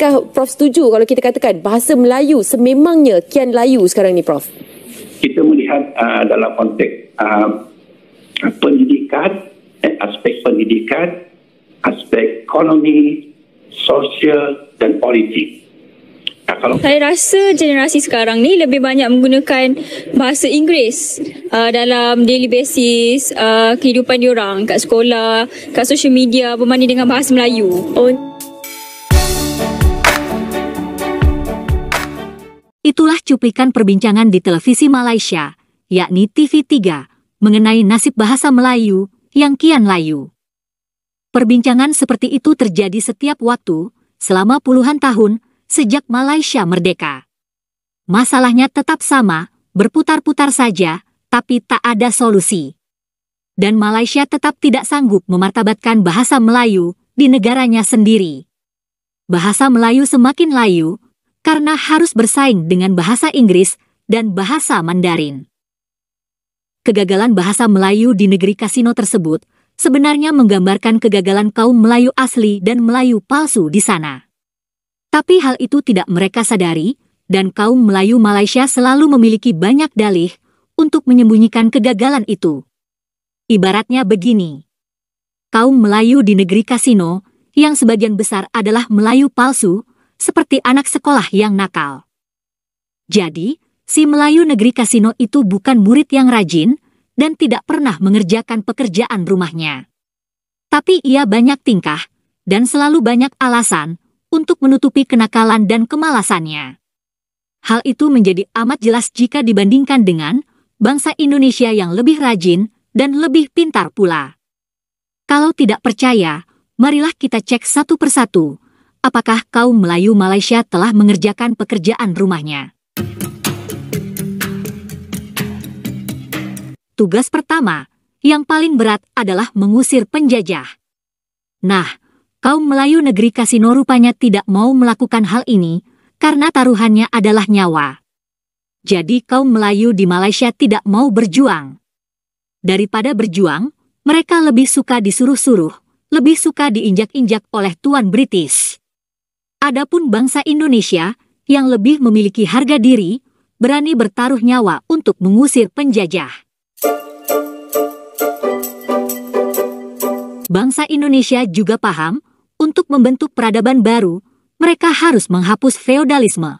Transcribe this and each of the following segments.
adakah Prof setuju kalau kita katakan bahasa Melayu sememangnya kian layu sekarang ni Prof? Kita melihat uh, dalam konteks uh, pendidikan, eh, aspek pendidikan, aspek ekonomi, sosial dan politik. Saya rasa generasi sekarang ni lebih banyak menggunakan bahasa Inggeris uh, dalam daily basis uh, kehidupan diorang kat sekolah, kat social media berbanding dengan bahasa Melayu. Oh. itulah cuplikan perbincangan di televisi Malaysia, yakni TV3, mengenai nasib bahasa Melayu yang kian layu. Perbincangan seperti itu terjadi setiap waktu, selama puluhan tahun, sejak Malaysia merdeka. Masalahnya tetap sama, berputar-putar saja, tapi tak ada solusi. Dan Malaysia tetap tidak sanggup memartabatkan bahasa Melayu di negaranya sendiri. Bahasa Melayu semakin layu, karena harus bersaing dengan bahasa Inggris dan bahasa Mandarin. Kegagalan bahasa Melayu di negeri kasino tersebut sebenarnya menggambarkan kegagalan kaum Melayu asli dan Melayu palsu di sana. Tapi hal itu tidak mereka sadari, dan kaum Melayu Malaysia selalu memiliki banyak dalih untuk menyembunyikan kegagalan itu. Ibaratnya begini. Kaum Melayu di negeri kasino, yang sebagian besar adalah Melayu palsu, seperti anak sekolah yang nakal. Jadi, si Melayu negeri kasino itu bukan murid yang rajin dan tidak pernah mengerjakan pekerjaan rumahnya. Tapi ia banyak tingkah dan selalu banyak alasan untuk menutupi kenakalan dan kemalasannya. Hal itu menjadi amat jelas jika dibandingkan dengan bangsa Indonesia yang lebih rajin dan lebih pintar pula. Kalau tidak percaya, marilah kita cek satu persatu apakah kaum Melayu Malaysia telah mengerjakan pekerjaan rumahnya? Tugas pertama, yang paling berat adalah mengusir penjajah. Nah, kaum Melayu negeri Kasino rupanya tidak mau melakukan hal ini karena taruhannya adalah nyawa. Jadi kaum Melayu di Malaysia tidak mau berjuang. Daripada berjuang, mereka lebih suka disuruh-suruh, lebih suka diinjak-injak oleh tuan British. Adapun bangsa Indonesia, yang lebih memiliki harga diri, berani bertaruh nyawa untuk mengusir penjajah. Bangsa Indonesia juga paham, untuk membentuk peradaban baru, mereka harus menghapus feodalisme.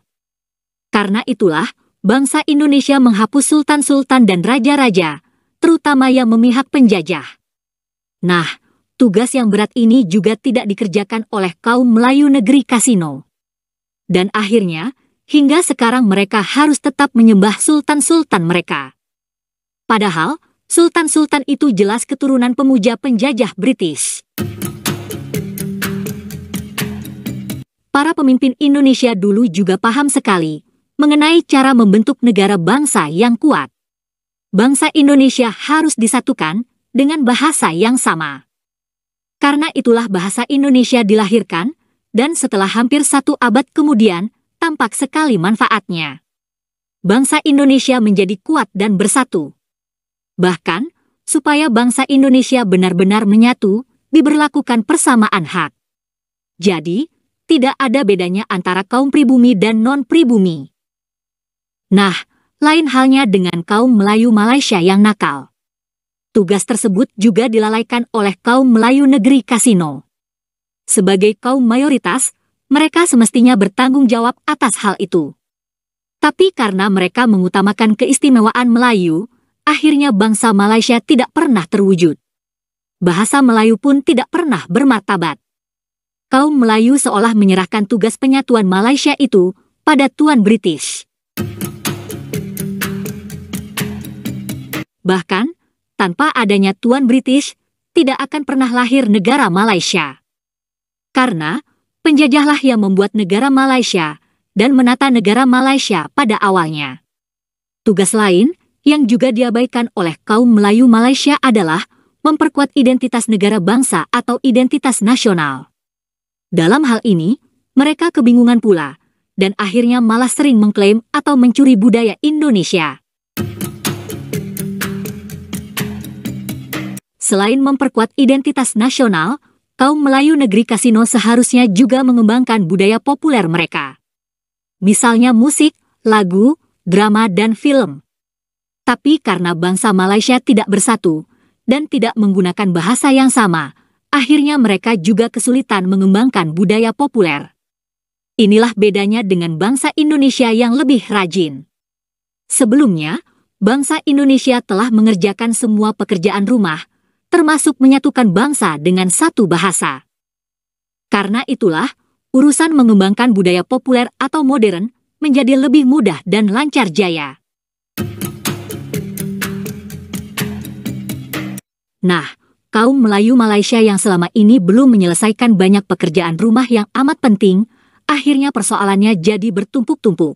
Karena itulah, bangsa Indonesia menghapus sultan-sultan dan raja-raja, terutama yang memihak penjajah. Nah, tugas yang berat ini juga tidak dikerjakan oleh kaum Melayu negeri Kasino. Dan akhirnya, hingga sekarang mereka harus tetap menyembah sultan-sultan mereka. Padahal, sultan-sultan itu jelas keturunan pemuja penjajah British. Para pemimpin Indonesia dulu juga paham sekali mengenai cara membentuk negara bangsa yang kuat. Bangsa Indonesia harus disatukan dengan bahasa yang sama. Karena itulah bahasa Indonesia dilahirkan, dan setelah hampir satu abad kemudian, tampak sekali manfaatnya. Bangsa Indonesia menjadi kuat dan bersatu. Bahkan, supaya bangsa Indonesia benar-benar menyatu, diberlakukan persamaan hak. Jadi, tidak ada bedanya antara kaum pribumi dan non-pribumi. Nah, lain halnya dengan kaum Melayu Malaysia yang nakal tugas tersebut juga dilalaikan oleh kaum Melayu negeri kasino. Sebagai kaum mayoritas, mereka semestinya bertanggung jawab atas hal itu. Tapi karena mereka mengutamakan keistimewaan Melayu, akhirnya bangsa Malaysia tidak pernah terwujud. Bahasa Melayu pun tidak pernah bermartabat. Kaum Melayu seolah menyerahkan tugas penyatuan Malaysia itu pada Tuan British. Bahkan, tanpa adanya Tuan British, tidak akan pernah lahir negara Malaysia. Karena penjajahlah yang membuat negara Malaysia dan menata negara Malaysia pada awalnya. Tugas lain yang juga diabaikan oleh kaum Melayu Malaysia adalah memperkuat identitas negara bangsa atau identitas nasional. Dalam hal ini, mereka kebingungan pula, dan akhirnya malah sering mengklaim atau mencuri budaya Indonesia. Selain memperkuat identitas nasional, kaum Melayu negeri kasino seharusnya juga mengembangkan budaya populer mereka. Misalnya musik, lagu, drama, dan film. Tapi karena bangsa Malaysia tidak bersatu dan tidak menggunakan bahasa yang sama, akhirnya mereka juga kesulitan mengembangkan budaya populer. Inilah bedanya dengan bangsa Indonesia yang lebih rajin. Sebelumnya, bangsa Indonesia telah mengerjakan semua pekerjaan rumah, termasuk menyatukan bangsa dengan satu bahasa. Karena itulah, urusan mengembangkan budaya populer atau modern menjadi lebih mudah dan lancar jaya. Nah, kaum Melayu Malaysia yang selama ini belum menyelesaikan banyak pekerjaan rumah yang amat penting, akhirnya persoalannya jadi bertumpuk-tumpuk.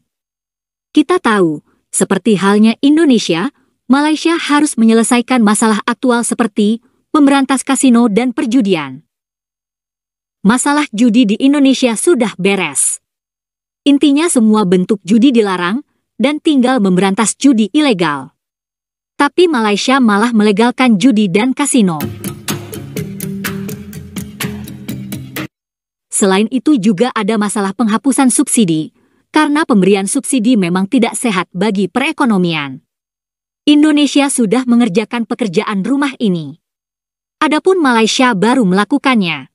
Kita tahu, seperti halnya Indonesia, Malaysia harus menyelesaikan masalah aktual seperti memberantas kasino dan perjudian. Masalah judi di Indonesia sudah beres. Intinya semua bentuk judi dilarang dan tinggal memberantas judi ilegal. Tapi Malaysia malah melegalkan judi dan kasino. Selain itu juga ada masalah penghapusan subsidi, karena pemberian subsidi memang tidak sehat bagi perekonomian. Indonesia sudah mengerjakan pekerjaan rumah ini. Adapun Malaysia baru melakukannya.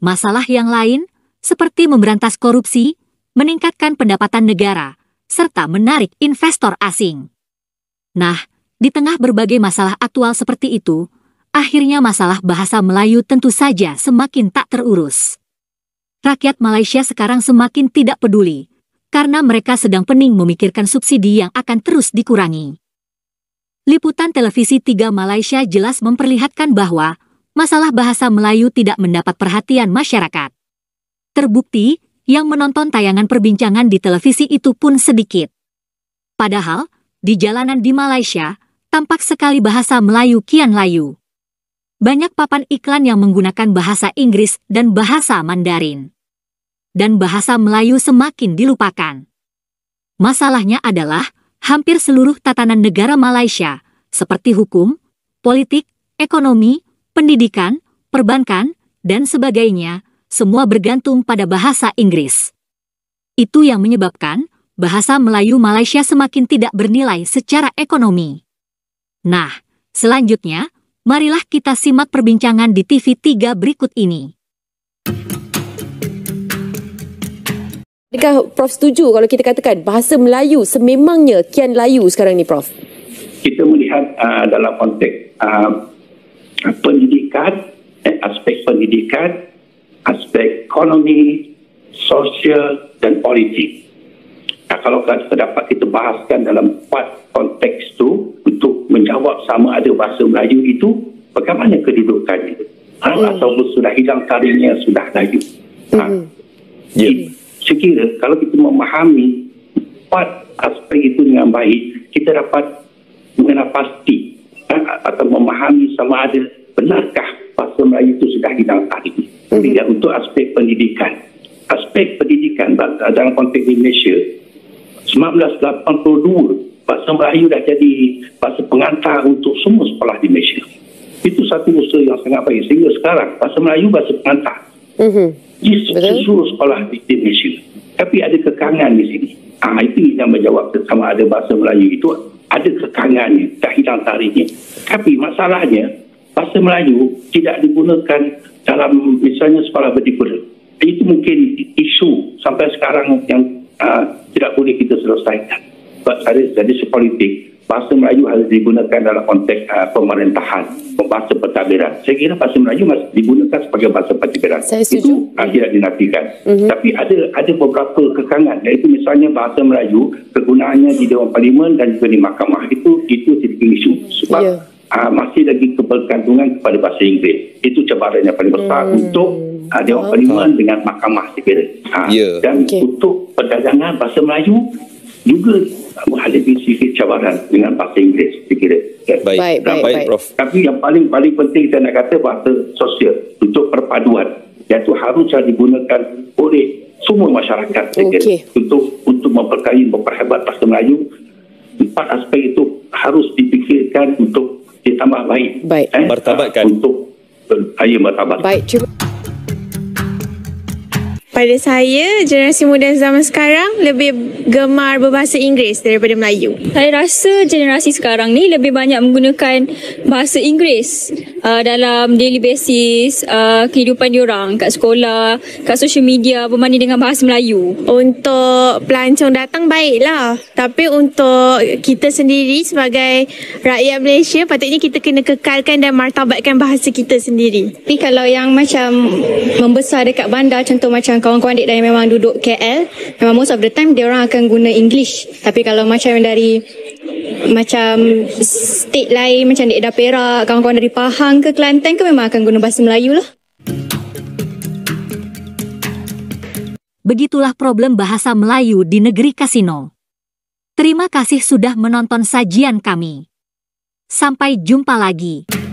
Masalah yang lain, seperti memberantas korupsi, meningkatkan pendapatan negara, serta menarik investor asing. Nah, di tengah berbagai masalah aktual seperti itu, akhirnya masalah bahasa Melayu tentu saja semakin tak terurus. Rakyat Malaysia sekarang semakin tidak peduli karena mereka sedang pening memikirkan subsidi yang akan terus dikurangi. Liputan televisi 3 Malaysia jelas memperlihatkan bahwa masalah bahasa Melayu tidak mendapat perhatian masyarakat. Terbukti, yang menonton tayangan perbincangan di televisi itu pun sedikit. Padahal, di jalanan di Malaysia, tampak sekali bahasa Melayu kian layu. Banyak papan iklan yang menggunakan bahasa Inggris dan bahasa Mandarin dan bahasa Melayu semakin dilupakan. Masalahnya adalah hampir seluruh tatanan negara Malaysia, seperti hukum, politik, ekonomi, pendidikan, perbankan, dan sebagainya, semua bergantung pada bahasa Inggris. Itu yang menyebabkan bahasa Melayu Malaysia semakin tidak bernilai secara ekonomi. Nah, selanjutnya, marilah kita simak perbincangan di TV3 berikut ini. Adakah Prof setuju kalau kita katakan bahasa Melayu sememangnya kian layu sekarang ni Prof? Kita melihat uh, dalam konteks uh, pendidikan, eh, aspek pendidikan, aspek ekonomi, sosial dan politik. Nah, kalau kita dapat kita bahaskan dalam empat konteks tu untuk menjawab sama ada bahasa Melayu itu bagaimana kedudukannya? Ha, hmm. Ataupun sudah hilang tarinya, sudah layu. Ha. Hmm. Ha. Ya. Yeah sekira kalau kita memahami empat aspek itu dengan baik, kita dapat mengenal pasti eh, atau memahami sama ada benarkah bahasa Melayu itu sudah hilangkan ini. Tiga, mhm. ya, untuk aspek pendidikan. Aspek pendidikan dalam konteks di Malaysia, 1982, bahasa Melayu dah jadi bahasa pengantar untuk semua sekolah di Malaysia. Itu satu usaha yang sangat baik. Sehingga sekarang, bahasa Melayu bahasa pengantar. Uh-huh disuruh sekolah di Malaysia. Tapi ada kekangan di sini. Ah ha, itu yang menjawab sama ada bahasa Melayu itu ada kekangannya, tak hilang tarikhnya. Tapi masalahnya bahasa Melayu tidak digunakan dalam misalnya sekolah berdikbud. Itu mungkin isu sampai sekarang yang uh, tidak boleh kita selesaikan. Sebab ada jadi sepolitik bahasa Melayu harus digunakan dalam konteks uh, pemerintahan bahasa pentadbiran. Saya kira bahasa Melayu masih digunakan sebagai bahasa pentadbiran. Saya setuju. Itu tidak dinafikan. Mm-hmm. Tapi ada ada beberapa kekangan iaitu misalnya bahasa Melayu kegunaannya di Dewan Parlimen dan juga di Mahkamah itu itu sedikit isu sebab yeah. Ya. uh, masih lagi kebergantungan kepada bahasa Inggeris. Itu cabaran yang paling besar hmm untuk uh, Dewan oh, Parlimen dengan Mahkamah saya Uh, ah, yeah. Dan okay. untuk perdagangan bahasa Melayu juga menghadapi sikit cabaran dengan bahasa Inggeris saya kira baik, baik, baik, baik, Prof. tapi yang paling paling penting saya nak kata bahasa sosial untuk perpaduan iaitu haruslah digunakan oleh semua masyarakat saya okay. untuk untuk memperkaya memperhebat bahasa Melayu empat aspek itu harus dipikirkan untuk ditambah baik, baik. Eh, untuk berkaya eh, bertabat baik, cuba pada saya, generasi muda zaman sekarang lebih gemar berbahasa Inggeris daripada Melayu. Saya rasa generasi sekarang ni lebih banyak menggunakan bahasa Inggeris uh, dalam daily basis uh, kehidupan diorang kat sekolah, kat social media berbanding dengan bahasa Melayu. Untuk pelancong datang baiklah, tapi untuk kita sendiri sebagai rakyat Malaysia patutnya kita kena kekalkan dan martabatkan bahasa kita sendiri. Tapi kalau yang macam membesar dekat bandar contoh macam kawan-kawan adik dah yang memang duduk KL memang most of the time dia orang akan guna English tapi kalau macam dari macam state lain macam adik dah Perak kawan-kawan dari Pahang ke Kelantan ke memang akan guna bahasa Melayu lah Begitulah problem bahasa Melayu di negeri kasino. Terima kasih sudah menonton sajian kami. Sampai jumpa lagi.